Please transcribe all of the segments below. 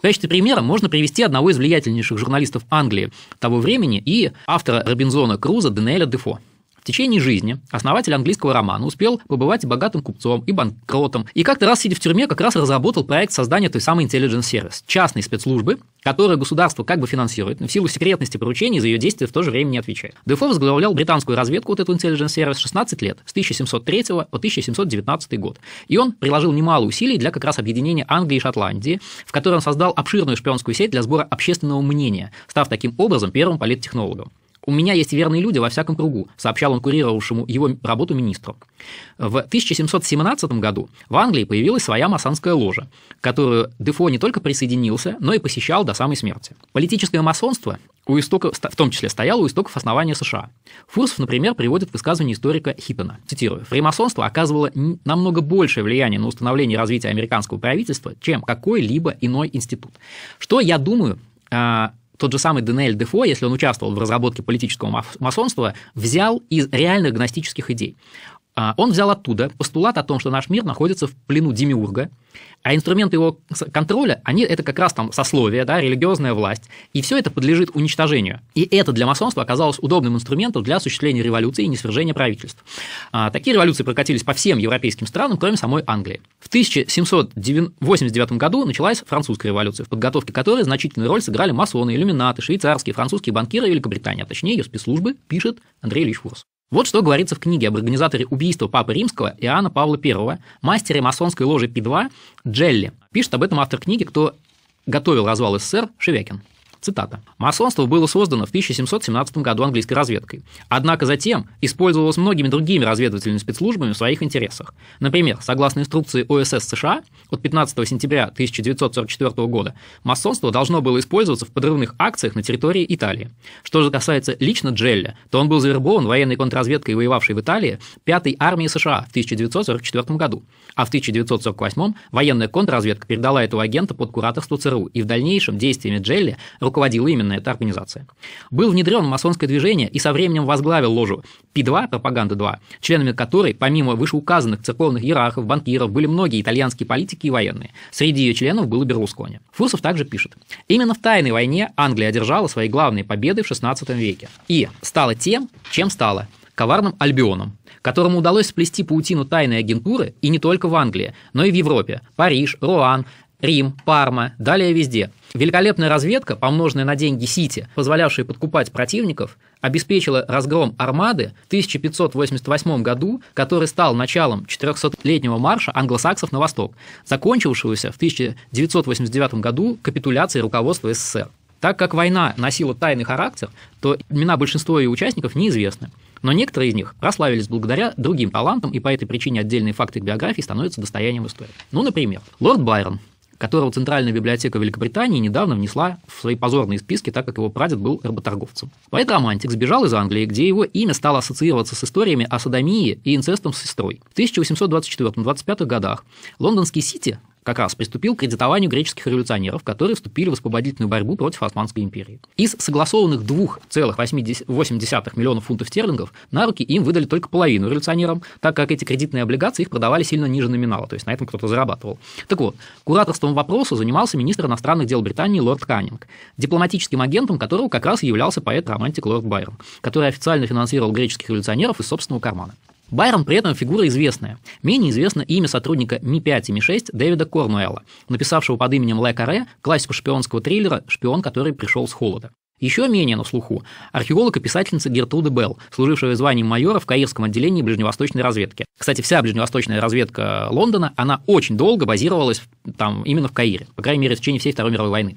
В качестве примера можно привести одного из влиятельнейших журналистов Англии того времени и автора Робинзона Круза Даниэля Дефо. В течение жизни основатель английского романа успел побывать и богатым купцом, и банкротом, и как-то раз, сидя в тюрьме, как раз разработал проект создания той самой Intelligence Service, частной спецслужбы, которая государство как бы финансирует, но в силу секретности поручений за ее действия в то же время не отвечает. Дефо возглавлял британскую разведку, вот эту Intelligence Service, 16 лет, с 1703 по 1719 год. И он приложил немало усилий для как раз объединения Англии и Шотландии, в которой он создал обширную шпионскую сеть для сбора общественного мнения, став таким образом первым политтехнологом. «У меня есть верные люди во всяком кругу», сообщал он курировавшему его работу министру. В 1717 году в Англии появилась своя масонская ложа, которую Дефо не только присоединился, но и посещал до самой смерти. Политическое масонство у истоков, в том числе стояло у истоков основания США. Фурсов, например, приводит высказывание историка Хиппена. Цитирую. «Фреймасонство оказывало намного большее влияние на установление и развитие американского правительства, чем какой-либо иной институт. Что, я думаю, а, тот же самый Денель Дефо, если он участвовал в разработке политического масонства, взял из реальных гностических идей. А, он взял оттуда постулат о том, что наш мир находится в плену демиурга, а инструменты его контроля, они это как раз там сословие, да, религиозная власть, и все это подлежит уничтожению. И это для масонства оказалось удобным инструментом для осуществления революции и несвержения правительств. А, такие революции прокатились по всем европейским странам, кроме самой Англии. В 1789 году началась французская революция, в подготовке которой значительную роль сыграли масоны, иллюминаты, швейцарские, французские банкиры и Великобритания, а точнее ее спецслужбы, пишет Андрей Ильич Фурс. Вот что говорится в книге об организаторе убийства Папы Римского Иоанна Павла I, мастере масонской ложи Пи-2 Джелли. Пишет об этом автор книги, кто готовил развал СССР Шевякин. Цитата. «Масонство было создано в 1717 году английской разведкой, однако затем использовалось многими другими разведывательными спецслужбами в своих интересах. Например, согласно инструкции ОСС США от 15 сентября 1944 года, масонство должно было использоваться в подрывных акциях на территории Италии. Что же касается лично Джелля, то он был завербован военной контрразведкой, воевавшей в Италии, 5-й армии США в 1944 году, а в 1948 военная контрразведка передала этого агента под кураторство ЦРУ, и в дальнейшем действиями Джелли руководила именно эта организация. Был внедрен в масонское движение и со временем возглавил ложу Пи-2, пропаганда-2, членами которой, помимо вышеуказанных церковных иерархов, банкиров, были многие итальянские политики и военные. Среди ее членов был и Берлускони. Фурсов также пишет. Именно в тайной войне Англия одержала свои главные победы в 16 веке и стала тем, чем стала коварным Альбионом, которому удалось сплести паутину тайной агентуры и не только в Англии, но и в Европе, Париж, Руан, Рим, Парма, далее везде. Великолепная разведка, помноженная на деньги Сити, позволявшая подкупать противников, обеспечила разгром армады в 1588 году, который стал началом 400-летнего марша англосаксов на восток, закончившегося в 1989 году капитуляцией руководства СССР. Так как война носила тайный характер, то имена большинства ее участников неизвестны. Но некоторые из них прославились благодаря другим талантам, и по этой причине отдельные факты их биографии становятся достоянием истории. Ну, например, лорд Байрон, которого Центральная библиотека Великобритании недавно внесла в свои позорные списки, так как его прадед был работорговцем. Поэт Романтик сбежал из Англии, где его имя стало ассоциироваться с историями о садомии и инцестом с сестрой. В 1824-25 годах лондонский Сити как раз приступил к кредитованию греческих революционеров, которые вступили в освободительную борьбу против Османской империи. Из согласованных 2,8 миллионов фунтов стерлингов на руки им выдали только половину революционерам, так как эти кредитные облигации их продавали сильно ниже номинала, то есть на этом кто-то зарабатывал. Так вот, кураторством вопроса занимался министр иностранных дел Британии лорд Каннинг, дипломатическим агентом которого как раз являлся поэт-романтик лорд Байрон, который официально финансировал греческих революционеров из собственного кармана. Байрон при этом фигура известная. Менее известно имя сотрудника Ми-5 и Ми-6 Дэвида Корнуэлла, написавшего под именем Ле Каре классику шпионского триллера «Шпион, который пришел с холода». Еще менее на слуху – археолог и писательница Гертруда Белл, служившая званием майора в Каирском отделении ближневосточной разведки. Кстати, вся ближневосточная разведка Лондона, она очень долго базировалась там именно в Каире, по крайней мере, в течение всей Второй мировой войны.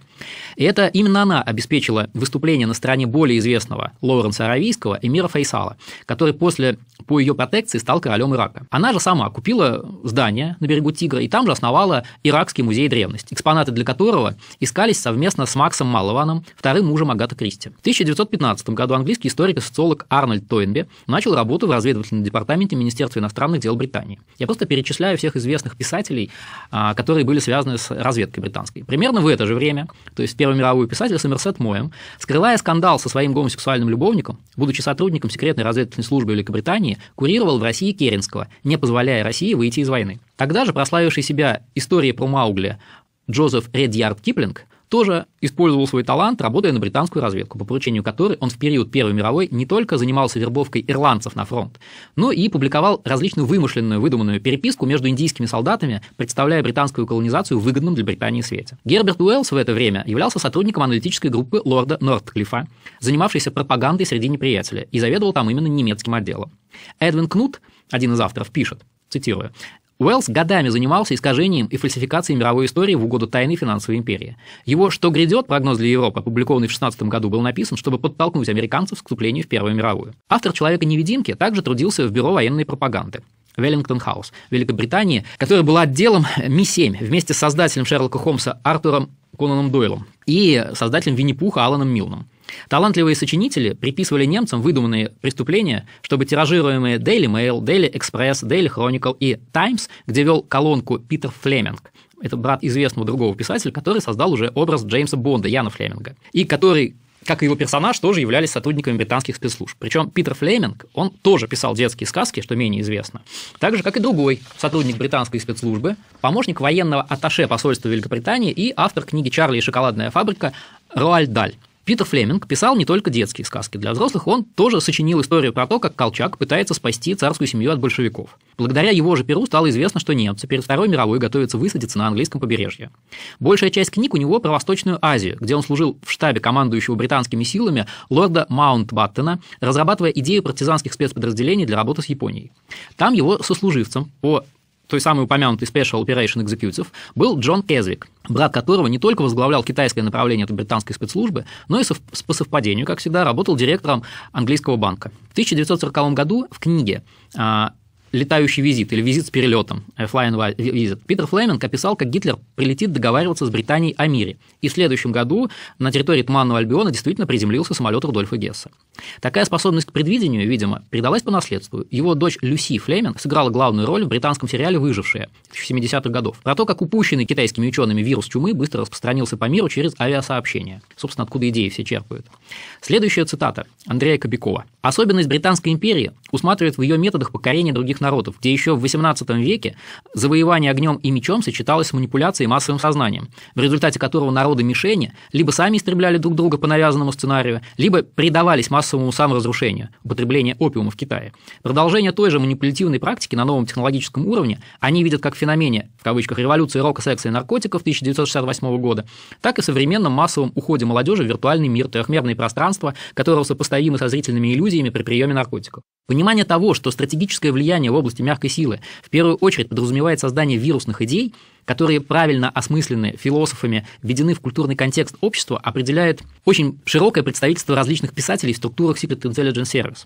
И это именно она обеспечила выступление на стороне более известного Лоуренса Аравийского, эмира Фейсала, который после, по ее протекции стал королем Ирака. Она же сама купила здание на берегу Тигра и там же основала Иракский музей древности, экспонаты для которого искались совместно с Максом Малованом, вторым мужем Агата Кристи. В 1915 году английский историк и социолог Арнольд Тойнби начал работу в разведывательном департаменте Министерства иностранных дел Британии. Я просто перечисляю всех известных писателей, а, которые были связаны с разведкой британской. Примерно в это же время, то есть Первую мировую писатель Сомерсет Моэм, скрывая скандал со своим гомосексуальным любовником, будучи сотрудником секретной разведывательной службы Великобритании, курировал в России Керенского, не позволяя России выйти из войны. Тогда же прославивший себя истории про Маугли Джозеф Редьярд Киплинг тоже использовал свой талант, работая на британскую разведку, по поручению которой он в период Первой мировой не только занимался вербовкой ирландцев на фронт, но и публиковал различную вымышленную, выдуманную переписку между индийскими солдатами, представляя британскую колонизацию в выгодном для Британии свете. Герберт Уэллс в это время являлся сотрудником аналитической группы лорда Нортклифа, занимавшейся пропагандой среди неприятеля, и заведовал там именно немецким отделом. Эдвин Кнут, один из авторов, пишет, цитирую, Уэллс годами занимался искажением и фальсификацией мировой истории в угоду тайной финансовой империи. Его «Что грядет» прогноз для Европы, опубликованный в 16 году, был написан, чтобы подтолкнуть американцев к вступлению в Первую мировую. Автор «Человека-невидимки» также трудился в бюро военной пропаганды. Веллингтон Хаус, Великобритании, которая была отделом Ми-7 вместе с создателем Шерлока Холмса Артуром Конаном Дойлом и создателем Винни-Пуха Аланом Милном. Талантливые сочинители приписывали немцам выдуманные преступления, чтобы тиражируемые Daily Mail, Daily Express, Daily Chronicle и Times, где вел колонку Питер Флеминг, это брат известного другого писателя, который создал уже образ Джеймса Бонда, Яна Флеминга, и который как и его персонаж, тоже являлись сотрудниками британских спецслужб. Причем Питер Флеминг, он тоже писал детские сказки, что менее известно. Так же, как и другой сотрудник британской спецслужбы, помощник военного аташе посольства Великобритании и автор книги «Чарли и шоколадная фабрика» Руаль Даль. Питер Флеминг писал не только детские сказки для взрослых, он тоже сочинил историю про то, как Колчак пытается спасти царскую семью от большевиков. Благодаря его же перу стало известно, что немцы перед Второй мировой готовятся высадиться на английском побережье. Большая часть книг у него про Восточную Азию, где он служил в штабе командующего британскими силами лорда Маунтбаттена, разрабатывая идею партизанских спецподразделений для работы с Японией. Там его сослуживцем по той самой упомянутой Special Operation Executive, был Джон Кезвик, брат которого не только возглавлял китайское направление этой британской спецслужбы, но и по совпадению, как всегда, работал директором английского банка. В 1940 году в книге а, летающий визит или визит с перелетом, flying э, visit, Питер Флеминг описал, как Гитлер прилетит договариваться с Британией о мире. И в следующем году на территории Туманного Альбиона действительно приземлился самолет Рудольфа Гесса. Такая способность к предвидению, видимо, передалась по наследству. Его дочь Люси Флеминг сыграла главную роль в британском сериале «Выжившие» 70-х годов. Про то, как упущенный китайскими учеными вирус чумы быстро распространился по миру через авиасообщение. Собственно, откуда идеи все черпают. Следующая цитата Андрея Кобякова. «Особенность Британской империи усматривает в ее методах покорения других народов, где еще в XVIII веке завоевание огнем и мечом сочеталось с манипуляцией массовым сознанием, в результате которого народы-мишени либо сами истребляли друг друга по навязанному сценарию, либо предавались массовому саморазрушению, употребление опиума в Китае. Продолжение той же манипулятивной практики на новом технологическом уровне они видят как в феномене, в кавычках, революции рока, секса и наркотиков 1968 года, так и в современном массовом уходе молодежи в виртуальный мир, трехмерные пространства, которого сопоставимы со зрительными иллюзиями при приеме наркотиков. Понимание того, что стратегическое влияние в области мягкой силы в первую очередь подразумевает создание вирусных идей, которые правильно осмыслены философами, введены в культурный контекст общества, определяет очень широкое представительство различных писателей в структурах Secret Intelligence Service.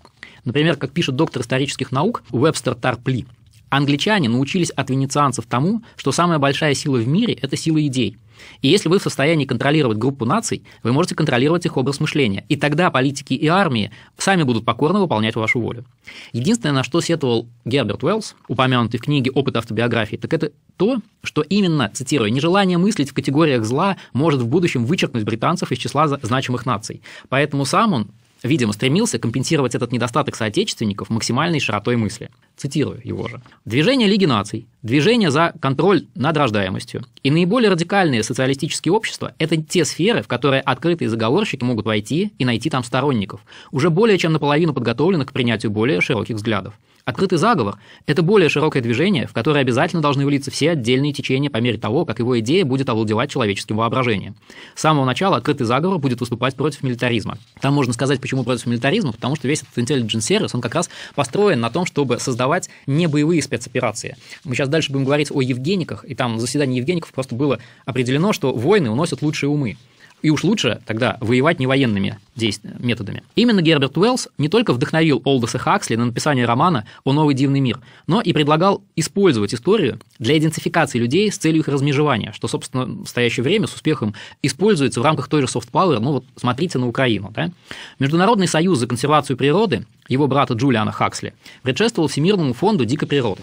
Например, как пишет доктор исторических наук Уэбстер Тарпли, англичане научились от венецианцев тому, что самая большая сила в мире – это сила идей – и если вы в состоянии контролировать группу наций, вы можете контролировать их образ мышления. И тогда политики и армии сами будут покорно выполнять вашу волю. Единственное, на что сетовал Герберт Уэллс, упомянутый в книге «Опыт автобиографии», так это то, что именно, цитирую, нежелание мыслить в категориях зла может в будущем вычеркнуть британцев из числа значимых наций. Поэтому сам он видимо, стремился компенсировать этот недостаток соотечественников максимальной широтой мысли. Цитирую его же. «Движение Лиги наций, движение за контроль над рождаемостью и наиболее радикальные социалистические общества – это те сферы, в которые открытые заговорщики могут войти и найти там сторонников, уже более чем наполовину подготовленных к принятию более широких взглядов. Открытый заговор – это более широкое движение, в которое обязательно должны влиться все отдельные течения по мере того, как его идея будет овладевать человеческим воображением. С самого начала открытый заговор будет выступать против милитаризма. Там можно сказать, почему против милитаризма, потому что весь этот intelligence сервис, он как раз построен на том, чтобы создавать не боевые спецоперации. Мы сейчас дальше будем говорить о Евгениках, и там заседание Евгеников просто было определено, что войны уносят лучшие умы. И уж лучше тогда воевать не военными методами. Именно Герберт Уэллс не только вдохновил Олдоса Хаксли на написание романа «О новый дивный мир», но и предлагал использовать историю для идентификации людей с целью их размежевания, что, собственно, в настоящее время с успехом используется в рамках той же soft power, ну вот смотрите на Украину. Да? Международный союз за консервацию природы, его брата Джулиана Хаксли, предшествовал Всемирному фонду дикой природы.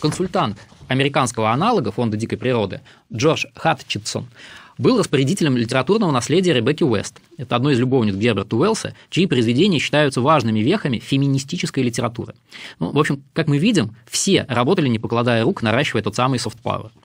Консультант американского аналога фонда дикой природы Джордж Хатчетсон – был распорядителем литературного наследия Ребекки Уэст. Это одно из любовниц Герберта Уэллса, чьи произведения считаются важными вехами феминистической литературы. Ну, в общем, как мы видим, все работали, не покладая рук, наращивая тот самый софт-пауэр.